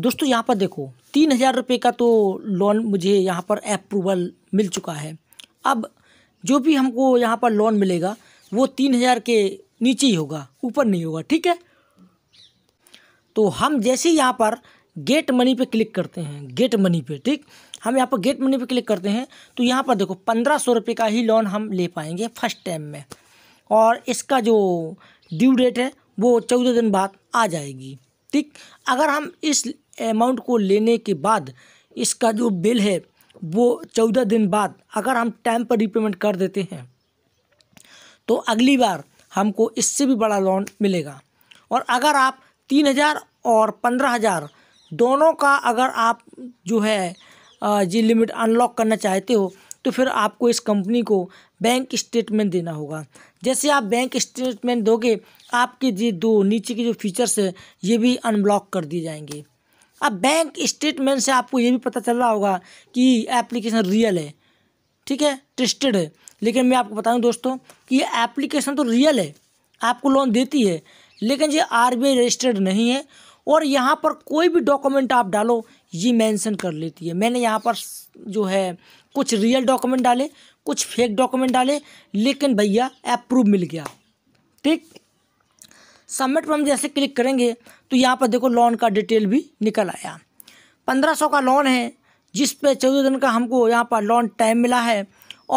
दोस्तों यहाँ पर देखो तीन हज़ार रुपये का तो लोन मुझे यहाँ पर अप्रूवल मिल चुका है अब जो भी हमको यहाँ पर लोन मिलेगा वो तीन हज़ार के नीचे ही होगा ऊपर नहीं होगा ठीक है तो हम जैसे यहाँ पर गेट मनी पे क्लिक करते हैं गेट मनी पे ठीक हम यहाँ पर गेट मनी पे क्लिक करते हैं तो यहाँ पर देखो पंद्रह सौ रुपये का ही लोन हम ले पाएंगे फर्स्ट टाइम में और इसका जो ड्यू डेट है वो चौदह दिन बाद आ जाएगी ठीक अगर हम इस अमाउंट को लेने के बाद इसका जो बिल है वो चौदह दिन बाद अगर हम टाइम पर रिपेमेंट कर देते हैं तो अगली बार हमको इससे भी बड़ा लोन मिलेगा और अगर आप तीन हज़ार और पंद्रह हज़ार दोनों का अगर आप जो है जी लिमिट अनलॉक करना चाहते हो तो फिर आपको इस कंपनी को बैंक स्टेटमेंट देना होगा जैसे आप बैंक स्टेटमेंट दोगे आपके जो दो नीचे के जो फीचर्स हैं ये भी अनब्लॉक कर दिए जाएंगे अब बैंक स्टेटमेंट से आपको ये भी पता चल रहा होगा कि एप्लीकेशन रियल है ठीक है ट्रिस्टेड है लेकिन मैं आपको बताऊँ दोस्तों कि ये एप्लीकेशन तो रियल है आपको लोन देती है लेकिन ये आर रजिस्टर्ड नहीं है और यहाँ पर कोई भी डॉक्यूमेंट आप डालो ये मेंशन कर लेती है मैंने यहाँ पर जो है कुछ रियल डॉक्यूमेंट डाले कुछ फेक डॉक्यूमेंट डाले लेकिन भैया अप्रूव मिल गया ठीक सबमिट पर हम जैसे क्लिक करेंगे तो यहाँ पर देखो लोन का डिटेल भी निकल आया पंद्रह सौ का लोन है जिस पे चौदह दिन का हमको यहाँ पर लोन टाइम मिला है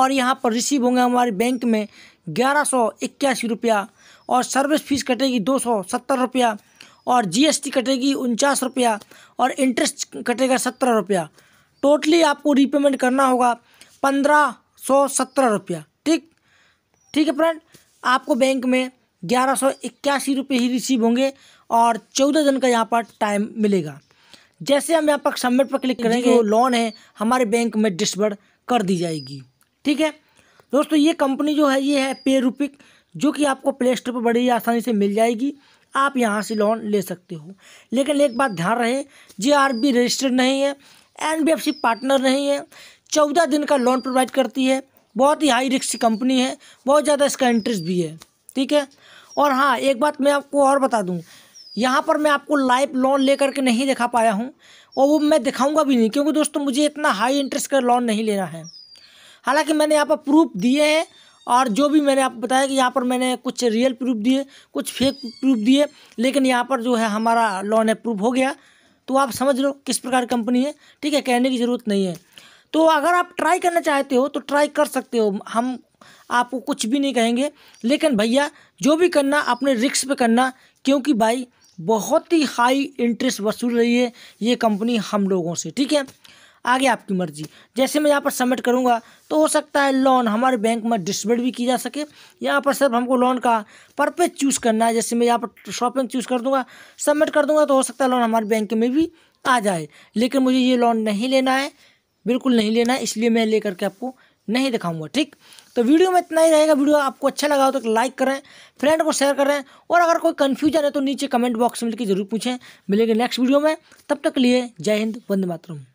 और यहाँ पर रिसीव होंगे हमारे बैंक में ग्यारह सौ इक्यासी रुपया और सर्विस फीस कटेगी दो सौ सत्तर रुपया और जीएसटी कटेगी उनचास रुपया और इंटरेस्ट कटेगा सत्रह रुपया टोटली आपको रीपेमेंट करना होगा पंद्रह सौ सत्रह रुपया ठीक ठीक है फ्रेंड आपको बैंक में ग्यारह सौ इक्यासी रुपये ही रिसीव होंगे और चौदह दिन का यहाँ पर टाइम मिलेगा जैसे हम यहाँ पर सबमिट पर क्लिक करेंगे वो लोन है हमारे बैंक में डिस्बर्ड कर दी जाएगी ठीक है दोस्तों ये कंपनी जो है ये है पे रुपिक जो कि आपको प्ले स्टोर पर बड़ी आसानी से मिल जाएगी आप यहाँ से लोन ले सकते हो लेकिन एक बात ध्यान रहे जे रजिस्टर्ड नहीं है एन पार्टनर नहीं है चौदह दिन का लोन प्रोवाइड करती है बहुत ही हाई रिस्क कंपनी है बहुत ज़्यादा इसका इंटरेस्ट भी है ठीक है और हाँ एक बात मैं आपको और बता दूँ यहाँ पर मैं आपको लाइव लोन लेकर के नहीं दिखा पाया हूँ और वो मैं दिखाऊंगा भी नहीं क्योंकि दोस्तों मुझे इतना हाई इंटरेस्ट का लोन नहीं लेना है हालांकि मैंने यहाँ पर प्रूफ दिए हैं और जो भी मैंने आपको बताया कि यहाँ पर मैंने कुछ रियल प्रूफ दिए कुछ फेक प्रूफ दिए लेकिन यहाँ पर जो है हमारा लोन अप्रूव हो गया तो आप समझ लो किस प्रकार कंपनी है ठीक है कहने की ज़रूरत नहीं है तो अगर आप ट्राई करना चाहते हो तो ट्राई कर सकते हो हम आपको कुछ भी नहीं कहेंगे लेकिन भैया जो भी करना अपने रिक्स पे करना क्योंकि भाई बहुत ही हाई इंटरेस्ट वसूल रही है ये कंपनी हम लोगों से ठीक है आगे आपकी मर्जी जैसे मैं यहाँ पर सबमिट करूँगा तो हो सकता है लोन हमारे बैंक में डिस्ट्रीब्यूट भी की जा सके यहाँ पर सिर्फ हमको लोन का पर्पज चूज़ करना है जैसे मैं यहाँ पर शॉपिंग चूज़ कर दूँगा सबमिट कर दूँगा तो हो सकता है लोन हमारे बैंक में भी आ जाए लेकिन मुझे ये लोन नहीं लेना है बिल्कुल नहीं लेना है इसलिए मैं ले करके आपको नहीं दिखाऊंगा ठीक तो वीडियो में इतना ही रहेगा वीडियो आपको अच्छा लगा हो तो लाइक करें फ्रेंड को शेयर करें और अगर कोई कन्फ्यूजन है तो नीचे कमेंट बॉक्स में लिखकर जरूर पूछें मिलेंगे नेक्स्ट वीडियो में तब तक लिए जय हिंद वंदे मातरम